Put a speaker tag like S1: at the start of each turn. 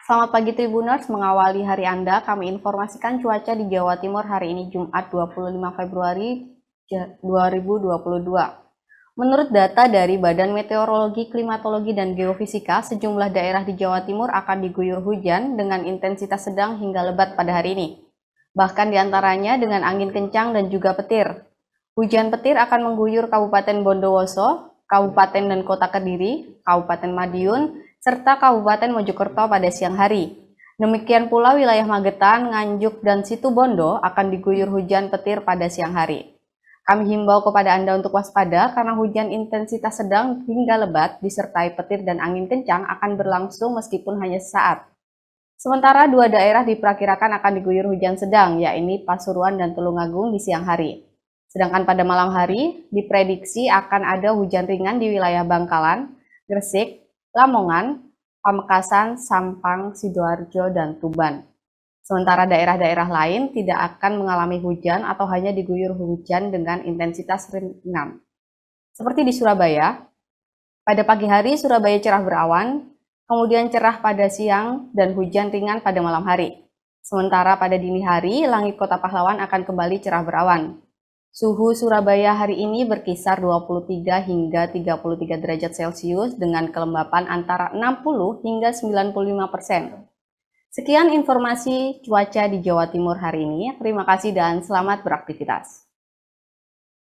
S1: Selamat pagi Tribuners, mengawali hari Anda, kami informasikan cuaca di Jawa Timur hari ini Jumat 25 Februari 2022. Menurut data dari Badan Meteorologi, Klimatologi, dan Geofisika, sejumlah daerah di Jawa Timur akan diguyur hujan dengan intensitas sedang hingga lebat pada hari ini. Bahkan diantaranya dengan angin kencang dan juga petir. Hujan petir akan mengguyur Kabupaten Bondowoso, Kabupaten dan Kota Kediri, Kabupaten Madiun, serta Kabupaten Mojokerto pada siang hari. Demikian pula wilayah Magetan, Nganjuk, dan Situbondo akan diguyur hujan petir pada siang hari. Kami himbau kepada Anda untuk waspada karena hujan intensitas sedang hingga lebat disertai petir dan angin kencang akan berlangsung meskipun hanya sesaat. Sementara dua daerah diperkirakan akan diguyur hujan sedang, yakni Pasuruan dan Tulungagung di siang hari. Sedangkan pada malam hari, diprediksi akan ada hujan ringan di wilayah Bangkalan, Gresik, Lamongan, Pamekasan, Sampang, Sidoarjo, dan Tuban. Sementara daerah-daerah lain tidak akan mengalami hujan atau hanya diguyur hujan dengan intensitas ringan. Seperti di Surabaya, pada pagi hari Surabaya cerah berawan, kemudian cerah pada siang dan hujan ringan pada malam hari. Sementara pada dini hari, langit kota pahlawan akan kembali cerah berawan. Suhu Surabaya hari ini berkisar 23 hingga 33 derajat Celcius dengan kelembapan antara 60 hingga 95 persen. Sekian informasi cuaca di Jawa Timur hari ini. Terima kasih dan selamat beraktivitas.